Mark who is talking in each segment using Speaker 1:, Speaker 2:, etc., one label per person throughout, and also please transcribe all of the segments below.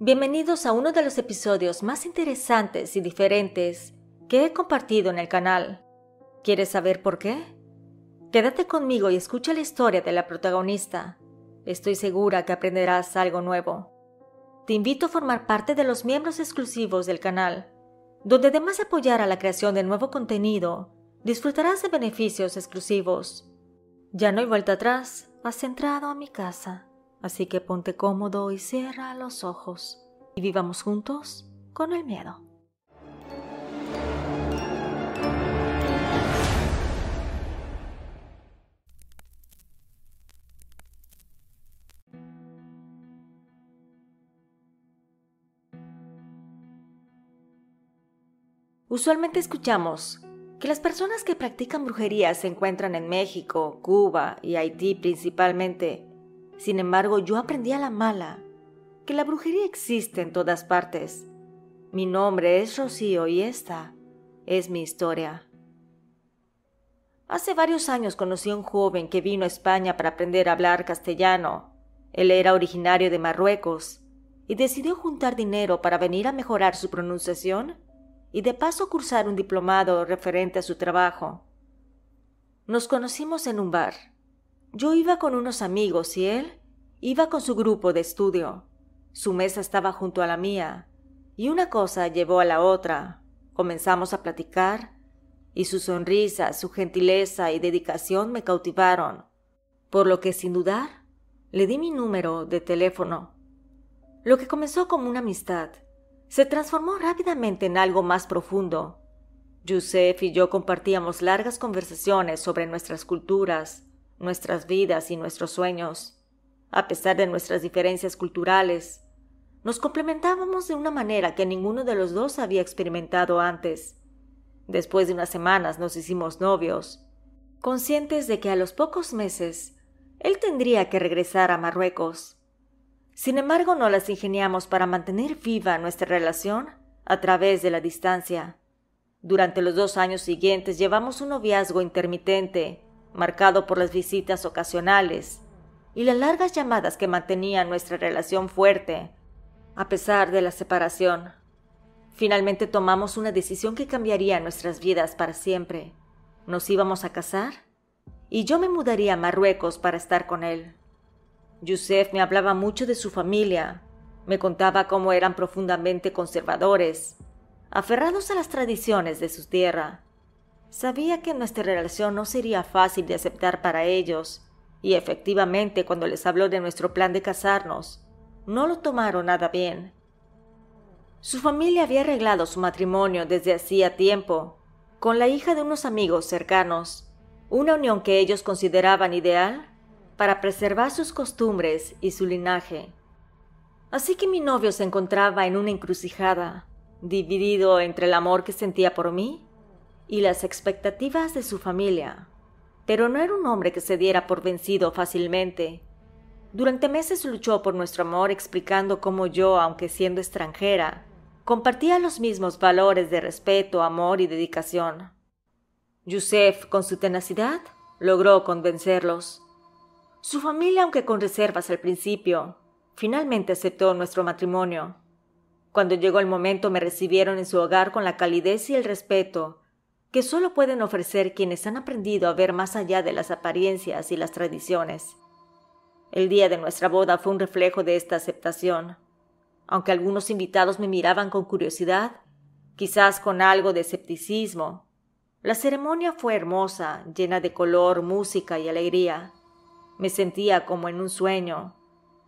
Speaker 1: Bienvenidos a uno de los episodios más interesantes y diferentes que he compartido en el canal. ¿Quieres saber por qué? Quédate conmigo y escucha la historia de la protagonista. Estoy segura que aprenderás algo nuevo. Te invito a formar parte de los miembros exclusivos del canal, donde además de apoyar a la creación de nuevo contenido, disfrutarás de beneficios exclusivos. Ya no hay vuelta atrás, has entrado a mi casa. Así que ponte cómodo y cierra los ojos y vivamos juntos con el miedo. Usualmente escuchamos que las personas que practican brujería se encuentran en México, Cuba y Haití principalmente, sin embargo, yo aprendí a la mala que la brujería existe en todas partes. Mi nombre es Rocío y esta es mi historia. Hace varios años conocí a un joven que vino a España para aprender a hablar castellano. Él era originario de Marruecos y decidió juntar dinero para venir a mejorar su pronunciación y de paso cursar un diplomado referente a su trabajo. Nos conocimos en un bar. Yo iba con unos amigos y él iba con su grupo de estudio. Su mesa estaba junto a la mía, y una cosa llevó a la otra. Comenzamos a platicar, y su sonrisa, su gentileza y dedicación me cautivaron, por lo que sin dudar le di mi número de teléfono. Lo que comenzó como una amistad se transformó rápidamente en algo más profundo. Yusef y yo compartíamos largas conversaciones sobre nuestras culturas, nuestras vidas y nuestros sueños. A pesar de nuestras diferencias culturales, nos complementábamos de una manera que ninguno de los dos había experimentado antes. Después de unas semanas nos hicimos novios, conscientes de que a los pocos meses él tendría que regresar a Marruecos. Sin embargo, no las ingeniamos para mantener viva nuestra relación a través de la distancia. Durante los dos años siguientes llevamos un noviazgo intermitente marcado por las visitas ocasionales y las largas llamadas que mantenían nuestra relación fuerte, a pesar de la separación. Finalmente tomamos una decisión que cambiaría nuestras vidas para siempre. Nos íbamos a casar y yo me mudaría a Marruecos para estar con él. Yusef me hablaba mucho de su familia, me contaba cómo eran profundamente conservadores, aferrados a las tradiciones de su tierra, Sabía que nuestra relación no sería fácil de aceptar para ellos, y efectivamente cuando les habló de nuestro plan de casarnos, no lo tomaron nada bien. Su familia había arreglado su matrimonio desde hacía tiempo, con la hija de unos amigos cercanos, una unión que ellos consideraban ideal para preservar sus costumbres y su linaje. Así que mi novio se encontraba en una encrucijada, dividido entre el amor que sentía por mí y las expectativas de su familia. Pero no era un hombre que se diera por vencido fácilmente. Durante meses luchó por nuestro amor explicando cómo yo, aunque siendo extranjera, compartía los mismos valores de respeto, amor y dedicación. Yusef, con su tenacidad, logró convencerlos. Su familia, aunque con reservas al principio, finalmente aceptó nuestro matrimonio. Cuando llegó el momento me recibieron en su hogar con la calidez y el respeto que solo pueden ofrecer quienes han aprendido a ver más allá de las apariencias y las tradiciones. El día de nuestra boda fue un reflejo de esta aceptación. Aunque algunos invitados me miraban con curiosidad, quizás con algo de escepticismo, la ceremonia fue hermosa, llena de color, música y alegría. Me sentía como en un sueño,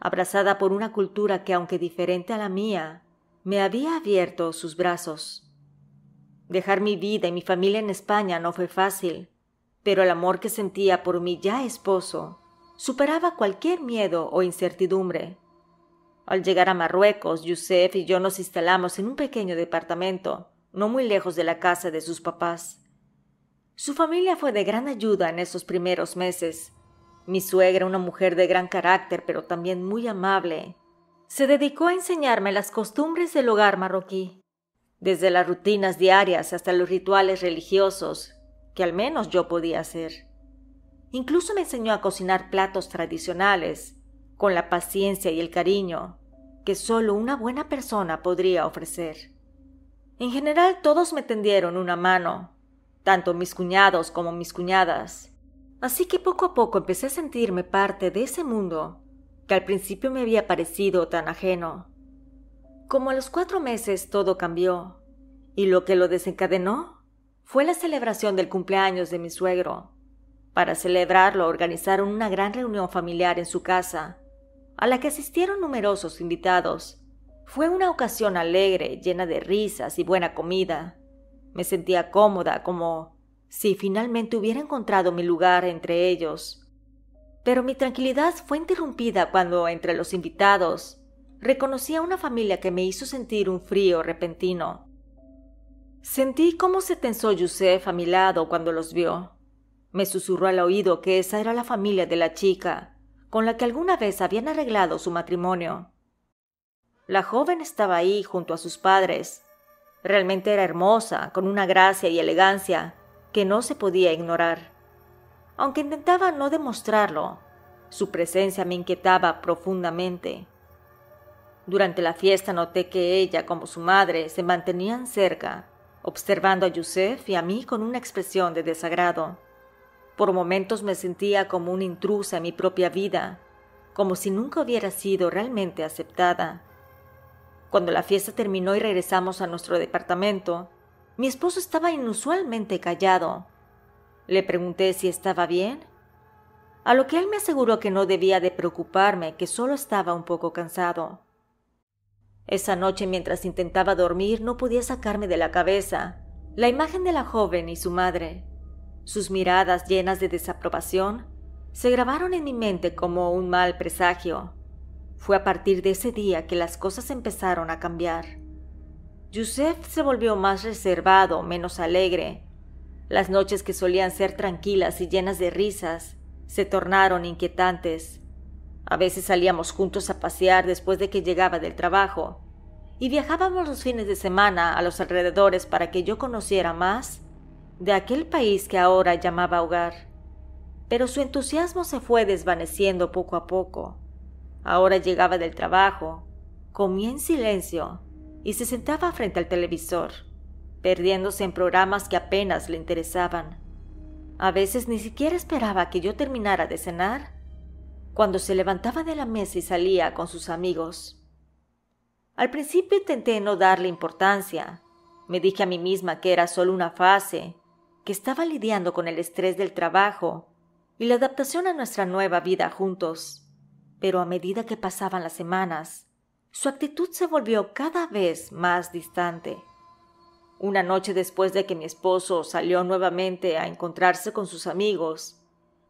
Speaker 1: abrazada por una cultura que, aunque diferente a la mía, me había abierto sus brazos. Dejar mi vida y mi familia en España no fue fácil, pero el amor que sentía por mi ya esposo superaba cualquier miedo o incertidumbre. Al llegar a Marruecos, Yusef y yo nos instalamos en un pequeño departamento, no muy lejos de la casa de sus papás. Su familia fue de gran ayuda en esos primeros meses. Mi suegra, una mujer de gran carácter, pero también muy amable, se dedicó a enseñarme las costumbres del hogar marroquí desde las rutinas diarias hasta los rituales religiosos que al menos yo podía hacer. Incluso me enseñó a cocinar platos tradicionales, con la paciencia y el cariño que solo una buena persona podría ofrecer. En general todos me tendieron una mano, tanto mis cuñados como mis cuñadas, así que poco a poco empecé a sentirme parte de ese mundo que al principio me había parecido tan ajeno. Como a los cuatro meses todo cambió, y lo que lo desencadenó fue la celebración del cumpleaños de mi suegro. Para celebrarlo organizaron una gran reunión familiar en su casa, a la que asistieron numerosos invitados. Fue una ocasión alegre, llena de risas y buena comida. Me sentía cómoda como si finalmente hubiera encontrado mi lugar entre ellos. Pero mi tranquilidad fue interrumpida cuando entre los invitados reconocí a una familia que me hizo sentir un frío repentino. Sentí cómo se tensó Yusef a mi lado cuando los vio. Me susurró al oído que esa era la familia de la chica, con la que alguna vez habían arreglado su matrimonio. La joven estaba ahí junto a sus padres. Realmente era hermosa, con una gracia y elegancia que no se podía ignorar. Aunque intentaba no demostrarlo, su presencia me inquietaba profundamente. Durante la fiesta noté que ella, como su madre, se mantenían cerca, observando a Yusef y a mí con una expresión de desagrado. Por momentos me sentía como una intrusa en mi propia vida, como si nunca hubiera sido realmente aceptada. Cuando la fiesta terminó y regresamos a nuestro departamento, mi esposo estaba inusualmente callado. Le pregunté si estaba bien, a lo que él me aseguró que no debía de preocuparme, que solo estaba un poco cansado. Esa noche mientras intentaba dormir no podía sacarme de la cabeza la imagen de la joven y su madre. Sus miradas llenas de desaprobación se grabaron en mi mente como un mal presagio. Fue a partir de ese día que las cosas empezaron a cambiar. Yusef se volvió más reservado, menos alegre. Las noches que solían ser tranquilas y llenas de risas se tornaron inquietantes. A veces salíamos juntos a pasear después de que llegaba del trabajo y viajábamos los fines de semana a los alrededores para que yo conociera más de aquel país que ahora llamaba hogar. Pero su entusiasmo se fue desvaneciendo poco a poco. Ahora llegaba del trabajo, comía en silencio y se sentaba frente al televisor, perdiéndose en programas que apenas le interesaban. A veces ni siquiera esperaba que yo terminara de cenar cuando se levantaba de la mesa y salía con sus amigos. Al principio intenté no darle importancia. Me dije a mí misma que era solo una fase, que estaba lidiando con el estrés del trabajo y la adaptación a nuestra nueva vida juntos. Pero a medida que pasaban las semanas, su actitud se volvió cada vez más distante. Una noche después de que mi esposo salió nuevamente a encontrarse con sus amigos,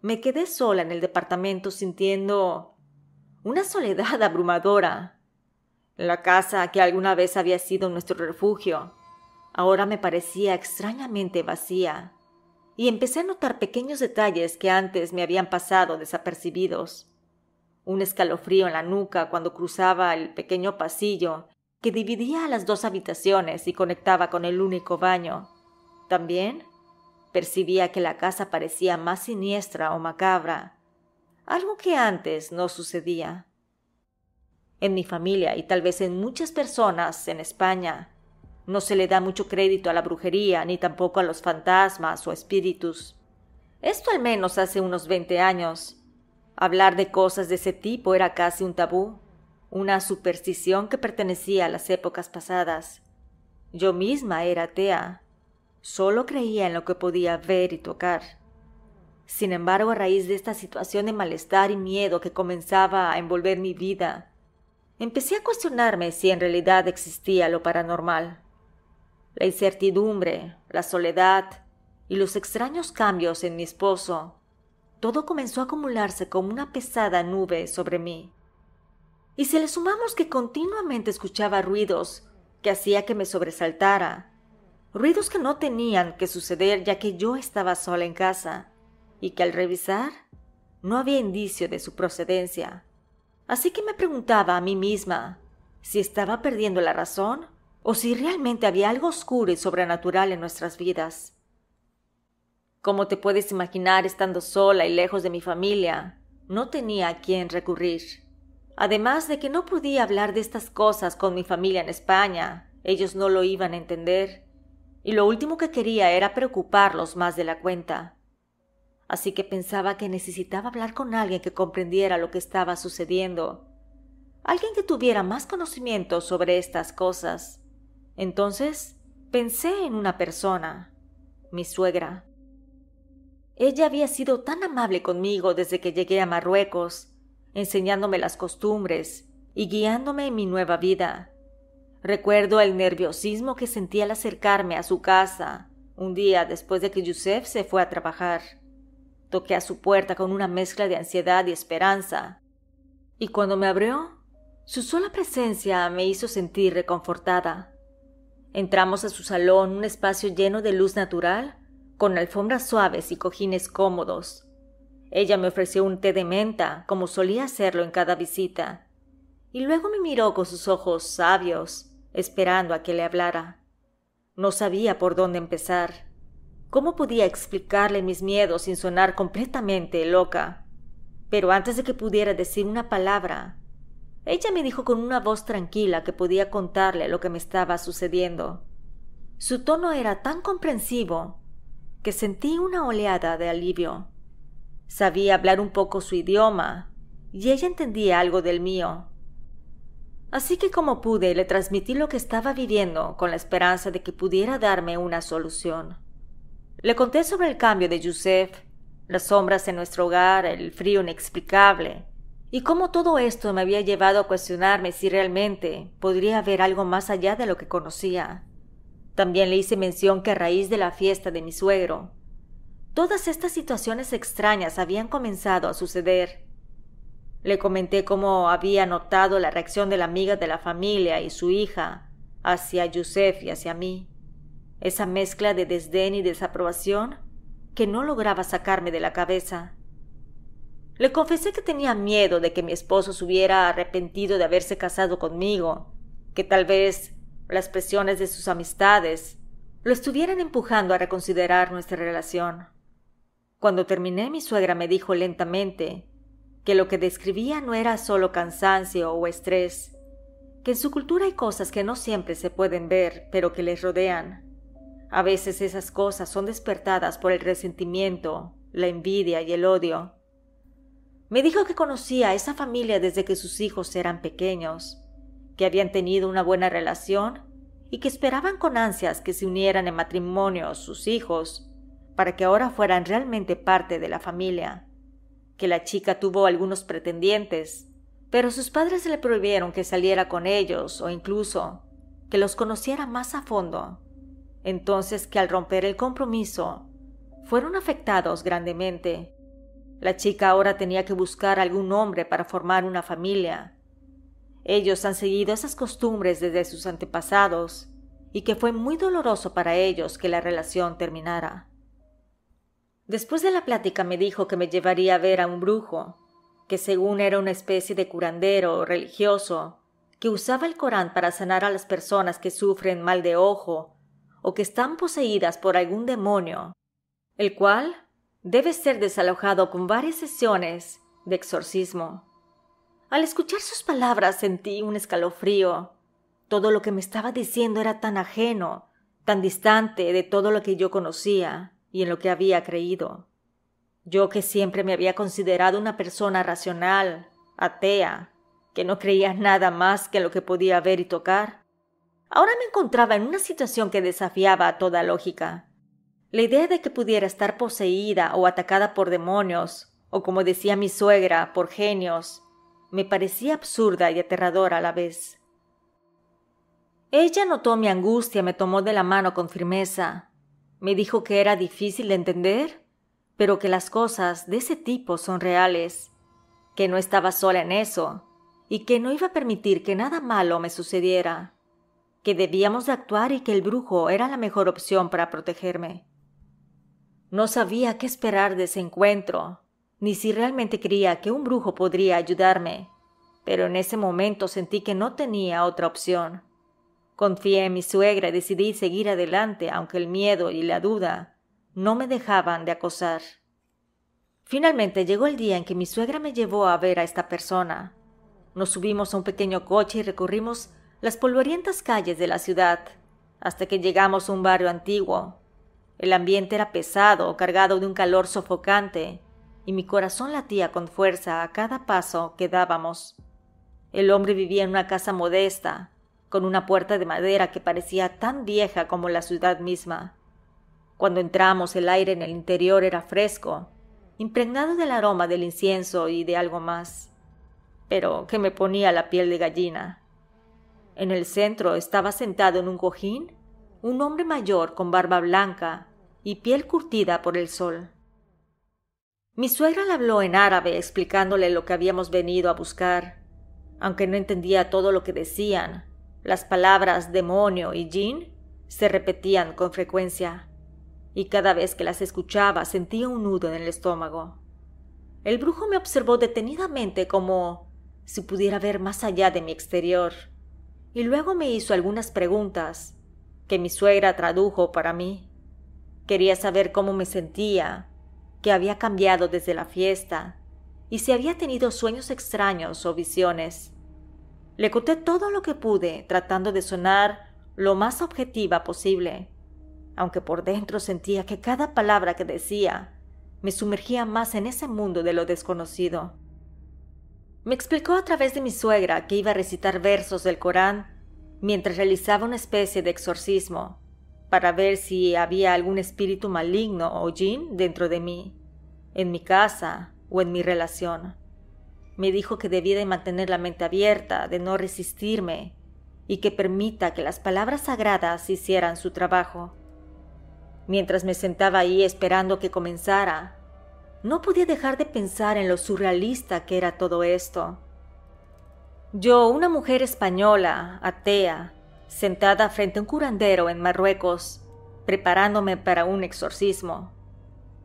Speaker 1: me quedé sola en el departamento sintiendo una soledad abrumadora. La casa que alguna vez había sido nuestro refugio ahora me parecía extrañamente vacía y empecé a notar pequeños detalles que antes me habían pasado desapercibidos. Un escalofrío en la nuca cuando cruzaba el pequeño pasillo que dividía las dos habitaciones y conectaba con el único baño. También Percibía que la casa parecía más siniestra o macabra, algo que antes no sucedía. En mi familia y tal vez en muchas personas en España, no se le da mucho crédito a la brujería ni tampoco a los fantasmas o espíritus. Esto al menos hace unos 20 años. Hablar de cosas de ese tipo era casi un tabú, una superstición que pertenecía a las épocas pasadas. Yo misma era atea, Solo creía en lo que podía ver y tocar. Sin embargo, a raíz de esta situación de malestar y miedo que comenzaba a envolver mi vida, empecé a cuestionarme si en realidad existía lo paranormal. La incertidumbre, la soledad y los extraños cambios en mi esposo, todo comenzó a acumularse como una pesada nube sobre mí. Y si le sumamos que continuamente escuchaba ruidos que hacía que me sobresaltara, ruidos que no tenían que suceder ya que yo estaba sola en casa y que al revisar no había indicio de su procedencia. Así que me preguntaba a mí misma si estaba perdiendo la razón o si realmente había algo oscuro y sobrenatural en nuestras vidas. Como te puedes imaginar, estando sola y lejos de mi familia, no tenía a quién recurrir. Además de que no podía hablar de estas cosas con mi familia en España, ellos no lo iban a entender y lo último que quería era preocuparlos más de la cuenta. Así que pensaba que necesitaba hablar con alguien que comprendiera lo que estaba sucediendo, alguien que tuviera más conocimiento sobre estas cosas. Entonces pensé en una persona, mi suegra. Ella había sido tan amable conmigo desde que llegué a Marruecos, enseñándome las costumbres y guiándome en mi nueva vida. Recuerdo el nerviosismo que sentí al acercarme a su casa, un día después de que Yusef se fue a trabajar. Toqué a su puerta con una mezcla de ansiedad y esperanza. Y cuando me abrió, su sola presencia me hizo sentir reconfortada. Entramos a su salón, un espacio lleno de luz natural, con alfombras suaves y cojines cómodos. Ella me ofreció un té de menta, como solía hacerlo en cada visita, y luego me miró con sus ojos sabios esperando a que le hablara. No sabía por dónde empezar. ¿Cómo podía explicarle mis miedos sin sonar completamente loca? Pero antes de que pudiera decir una palabra, ella me dijo con una voz tranquila que podía contarle lo que me estaba sucediendo. Su tono era tan comprensivo que sentí una oleada de alivio. Sabía hablar un poco su idioma, y ella entendía algo del mío. Así que como pude le transmití lo que estaba viviendo con la esperanza de que pudiera darme una solución. Le conté sobre el cambio de Yusef, las sombras en nuestro hogar, el frío inexplicable, y cómo todo esto me había llevado a cuestionarme si realmente podría haber algo más allá de lo que conocía. También le hice mención que a raíz de la fiesta de mi suegro, todas estas situaciones extrañas habían comenzado a suceder le comenté cómo había notado la reacción de la amiga de la familia y su hija hacia Yusef y hacia mí. Esa mezcla de desdén y desaprobación que no lograba sacarme de la cabeza. Le confesé que tenía miedo de que mi esposo se hubiera arrepentido de haberse casado conmigo, que tal vez las presiones de sus amistades lo estuvieran empujando a reconsiderar nuestra relación. Cuando terminé, mi suegra me dijo lentamente que lo que describía no era solo cansancio o estrés, que en su cultura hay cosas que no siempre se pueden ver, pero que les rodean. A veces esas cosas son despertadas por el resentimiento, la envidia y el odio. Me dijo que conocía a esa familia desde que sus hijos eran pequeños, que habían tenido una buena relación y que esperaban con ansias que se unieran en matrimonio sus hijos, para que ahora fueran realmente parte de la familia que la chica tuvo algunos pretendientes, pero sus padres le prohibieron que saliera con ellos o incluso que los conociera más a fondo. Entonces que al romper el compromiso, fueron afectados grandemente. La chica ahora tenía que buscar algún hombre para formar una familia. Ellos han seguido esas costumbres desde sus antepasados, y que fue muy doloroso para ellos que la relación terminara. Después de la plática me dijo que me llevaría a ver a un brujo, que según era una especie de curandero religioso, que usaba el Corán para sanar a las personas que sufren mal de ojo o que están poseídas por algún demonio, el cual debe ser desalojado con varias sesiones de exorcismo. Al escuchar sus palabras sentí un escalofrío. Todo lo que me estaba diciendo era tan ajeno, tan distante de todo lo que yo conocía y en lo que había creído. Yo que siempre me había considerado una persona racional, atea, que no creía nada más que lo que podía ver y tocar, ahora me encontraba en una situación que desafiaba a toda lógica. La idea de que pudiera estar poseída o atacada por demonios, o como decía mi suegra, por genios, me parecía absurda y aterradora a la vez. Ella notó mi angustia y me tomó de la mano con firmeza, me dijo que era difícil de entender, pero que las cosas de ese tipo son reales, que no estaba sola en eso y que no iba a permitir que nada malo me sucediera, que debíamos de actuar y que el brujo era la mejor opción para protegerme. No sabía qué esperar de ese encuentro, ni si realmente creía que un brujo podría ayudarme, pero en ese momento sentí que no tenía otra opción. Confié en mi suegra y decidí seguir adelante, aunque el miedo y la duda no me dejaban de acosar. Finalmente llegó el día en que mi suegra me llevó a ver a esta persona. Nos subimos a un pequeño coche y recorrimos las polvorientas calles de la ciudad, hasta que llegamos a un barrio antiguo. El ambiente era pesado, cargado de un calor sofocante, y mi corazón latía con fuerza a cada paso que dábamos. El hombre vivía en una casa modesta, con una puerta de madera que parecía tan vieja como la ciudad misma. Cuando entramos el aire en el interior era fresco, impregnado del aroma del incienso y de algo más, pero que me ponía la piel de gallina. En el centro estaba sentado en un cojín un hombre mayor con barba blanca y piel curtida por el sol. Mi suegra le habló en árabe explicándole lo que habíamos venido a buscar, aunque no entendía todo lo que decían, las palabras demonio y Jin se repetían con frecuencia, y cada vez que las escuchaba sentía un nudo en el estómago. El brujo me observó detenidamente como si pudiera ver más allá de mi exterior, y luego me hizo algunas preguntas que mi suegra tradujo para mí. Quería saber cómo me sentía, qué había cambiado desde la fiesta, y si había tenido sueños extraños o visiones. Le conté todo lo que pude, tratando de sonar lo más objetiva posible, aunque por dentro sentía que cada palabra que decía me sumergía más en ese mundo de lo desconocido. Me explicó a través de mi suegra que iba a recitar versos del Corán mientras realizaba una especie de exorcismo, para ver si había algún espíritu maligno o jin dentro de mí, en mi casa o en mi relación. Me dijo que debía de mantener la mente abierta, de no resistirme, y que permita que las palabras sagradas hicieran su trabajo. Mientras me sentaba ahí esperando que comenzara, no podía dejar de pensar en lo surrealista que era todo esto. Yo, una mujer española, atea, sentada frente a un curandero en Marruecos, preparándome para un exorcismo.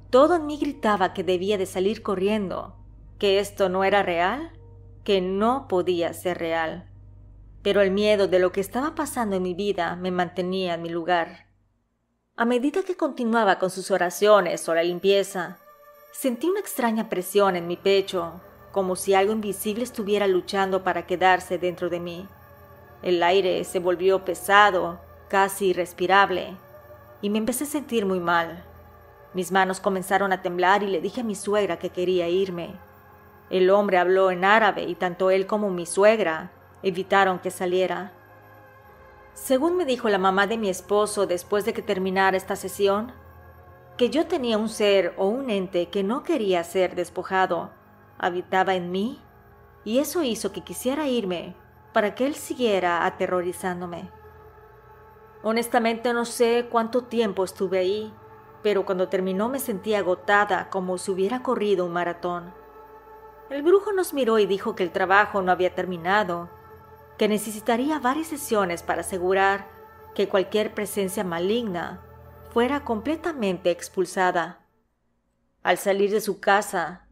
Speaker 1: Todo en mí gritaba que debía de salir corriendo, que esto no era real, que no podía ser real. Pero el miedo de lo que estaba pasando en mi vida me mantenía en mi lugar. A medida que continuaba con sus oraciones o la limpieza, sentí una extraña presión en mi pecho, como si algo invisible estuviera luchando para quedarse dentro de mí. El aire se volvió pesado, casi irrespirable, y me empecé a sentir muy mal. Mis manos comenzaron a temblar y le dije a mi suegra que quería irme. El hombre habló en árabe y tanto él como mi suegra evitaron que saliera. Según me dijo la mamá de mi esposo después de que terminara esta sesión, que yo tenía un ser o un ente que no quería ser despojado, habitaba en mí, y eso hizo que quisiera irme para que él siguiera aterrorizándome. Honestamente no sé cuánto tiempo estuve ahí, pero cuando terminó me sentí agotada como si hubiera corrido un maratón. El brujo nos miró y dijo que el trabajo no había terminado, que necesitaría varias sesiones para asegurar que cualquier presencia maligna fuera completamente expulsada. Al salir de su casa,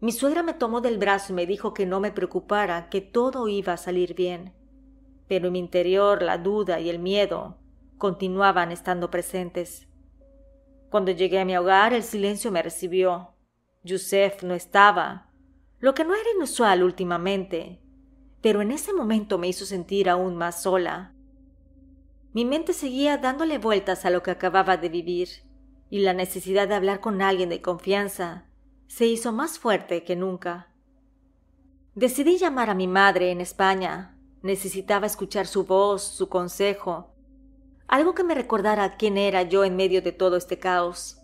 Speaker 1: mi suegra me tomó del brazo y me dijo que no me preocupara, que todo iba a salir bien. Pero en mi interior la duda y el miedo continuaban estando presentes. Cuando llegué a mi hogar, el silencio me recibió. Yusef no estaba, lo que no era inusual últimamente, pero en ese momento me hizo sentir aún más sola. Mi mente seguía dándole vueltas a lo que acababa de vivir, y la necesidad de hablar con alguien de confianza se hizo más fuerte que nunca. Decidí llamar a mi madre en España. Necesitaba escuchar su voz, su consejo, algo que me recordara quién era yo en medio de todo este caos.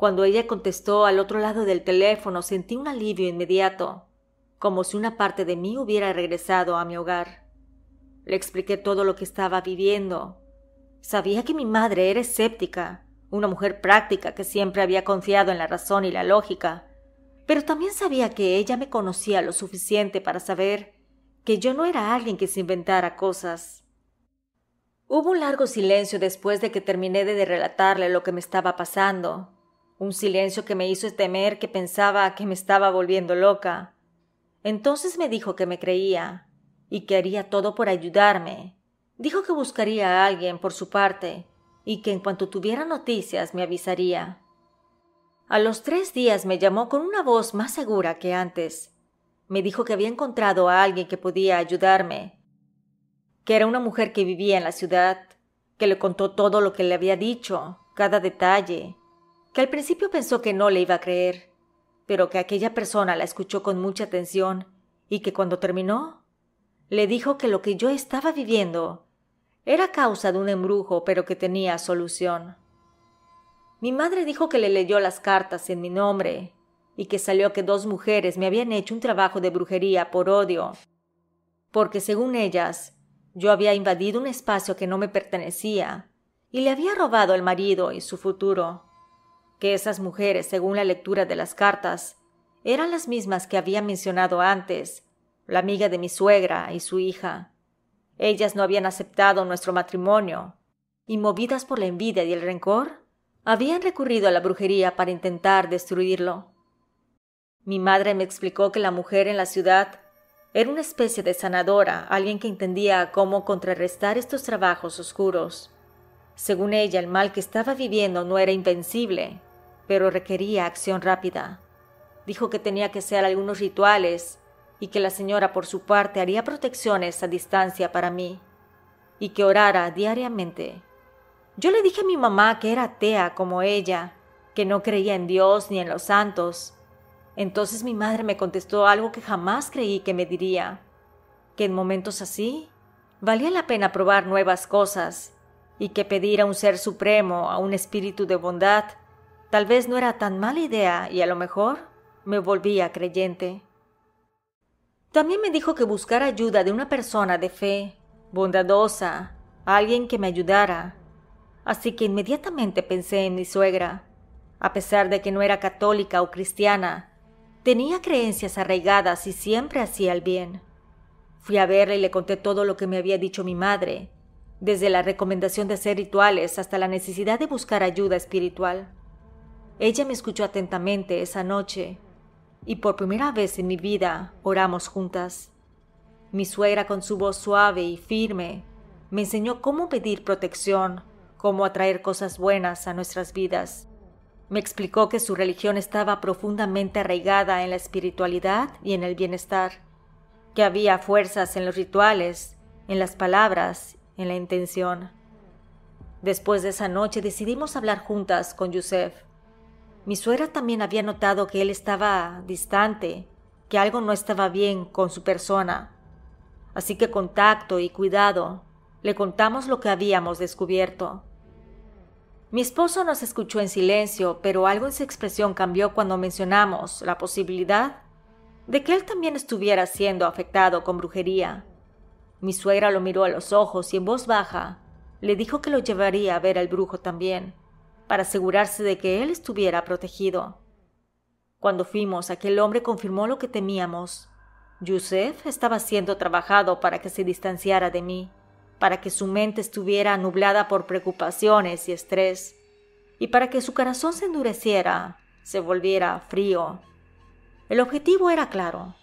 Speaker 1: Cuando ella contestó al otro lado del teléfono sentí un alivio inmediato, como si una parte de mí hubiera regresado a mi hogar. Le expliqué todo lo que estaba viviendo. Sabía que mi madre era escéptica, una mujer práctica que siempre había confiado en la razón y la lógica, pero también sabía que ella me conocía lo suficiente para saber que yo no era alguien que se inventara cosas. Hubo un largo silencio después de que terminé de relatarle lo que me estaba pasando, un silencio que me hizo temer que pensaba que me estaba volviendo loca. Entonces me dijo que me creía y que haría todo por ayudarme. Dijo que buscaría a alguien por su parte y que en cuanto tuviera noticias me avisaría. A los tres días me llamó con una voz más segura que antes. Me dijo que había encontrado a alguien que podía ayudarme, que era una mujer que vivía en la ciudad, que le contó todo lo que le había dicho, cada detalle, que al principio pensó que no le iba a creer, pero que aquella persona la escuchó con mucha atención y que cuando terminó, le dijo que lo que yo estaba viviendo era causa de un embrujo, pero que tenía solución. Mi madre dijo que le leyó las cartas en mi nombre y que salió que dos mujeres me habían hecho un trabajo de brujería por odio, porque según ellas, yo había invadido un espacio que no me pertenecía y le había robado al marido y su futuro que esas mujeres, según la lectura de las cartas, eran las mismas que había mencionado antes, la amiga de mi suegra y su hija. Ellas no habían aceptado nuestro matrimonio, y movidas por la envidia y el rencor, habían recurrido a la brujería para intentar destruirlo. Mi madre me explicó que la mujer en la ciudad era una especie de sanadora, alguien que entendía cómo contrarrestar estos trabajos oscuros. Según ella, el mal que estaba viviendo no era invencible, pero requería acción rápida. Dijo que tenía que hacer algunos rituales y que la señora por su parte haría protecciones a distancia para mí y que orara diariamente. Yo le dije a mi mamá que era atea como ella, que no creía en Dios ni en los santos. Entonces mi madre me contestó algo que jamás creí que me diría, que en momentos así valía la pena probar nuevas cosas y que pedir a un ser supremo, a un espíritu de bondad, Tal vez no era tan mala idea y a lo mejor me volvía creyente. También me dijo que buscara ayuda de una persona de fe, bondadosa, alguien que me ayudara. Así que inmediatamente pensé en mi suegra. A pesar de que no era católica o cristiana, tenía creencias arraigadas y siempre hacía el bien. Fui a verla y le conté todo lo que me había dicho mi madre, desde la recomendación de hacer rituales hasta la necesidad de buscar ayuda espiritual. Ella me escuchó atentamente esa noche y por primera vez en mi vida oramos juntas. Mi suegra con su voz suave y firme me enseñó cómo pedir protección, cómo atraer cosas buenas a nuestras vidas. Me explicó que su religión estaba profundamente arraigada en la espiritualidad y en el bienestar, que había fuerzas en los rituales, en las palabras, en la intención. Después de esa noche decidimos hablar juntas con Yusef mi suegra también había notado que él estaba distante, que algo no estaba bien con su persona. Así que con tacto y cuidado le contamos lo que habíamos descubierto. Mi esposo nos escuchó en silencio, pero algo en su expresión cambió cuando mencionamos la posibilidad de que él también estuviera siendo afectado con brujería. Mi suegra lo miró a los ojos y en voz baja le dijo que lo llevaría a ver al brujo también para asegurarse de que él estuviera protegido. Cuando fuimos, aquel hombre confirmó lo que temíamos. Yusef estaba siendo trabajado para que se distanciara de mí, para que su mente estuviera nublada por preocupaciones y estrés, y para que su corazón se endureciera, se volviera frío. El objetivo era claro.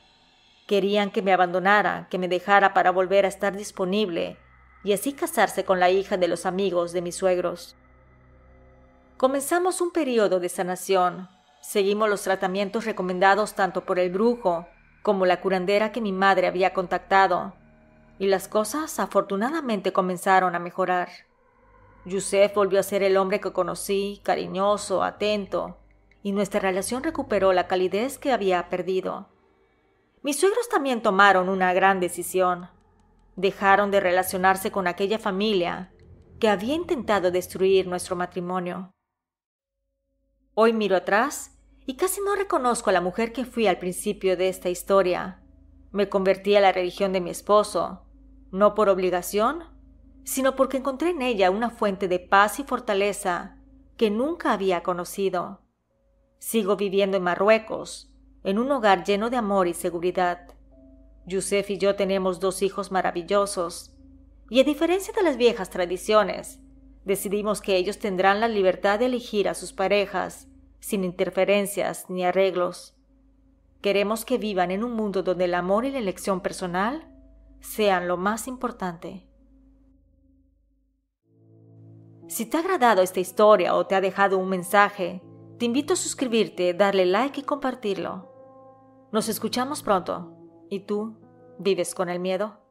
Speaker 1: Querían que me abandonara, que me dejara para volver a estar disponible y así casarse con la hija de los amigos de mis suegros. Comenzamos un periodo de sanación. Seguimos los tratamientos recomendados tanto por el brujo como la curandera que mi madre había contactado. Y las cosas afortunadamente comenzaron a mejorar. Yusef volvió a ser el hombre que conocí, cariñoso, atento, y nuestra relación recuperó la calidez que había perdido. Mis suegros también tomaron una gran decisión. Dejaron de relacionarse con aquella familia que había intentado destruir nuestro matrimonio. Hoy miro atrás y casi no reconozco a la mujer que fui al principio de esta historia. Me convertí a la religión de mi esposo, no por obligación, sino porque encontré en ella una fuente de paz y fortaleza que nunca había conocido. Sigo viviendo en Marruecos, en un hogar lleno de amor y seguridad. Yusef y yo tenemos dos hijos maravillosos, y a diferencia de las viejas tradiciones, Decidimos que ellos tendrán la libertad de elegir a sus parejas, sin interferencias ni arreglos. Queremos que vivan en un mundo donde el amor y la elección personal sean lo más importante. Si te ha agradado esta historia o te ha dejado un mensaje, te invito a suscribirte, darle like y compartirlo. Nos escuchamos pronto. ¿Y tú vives con el miedo?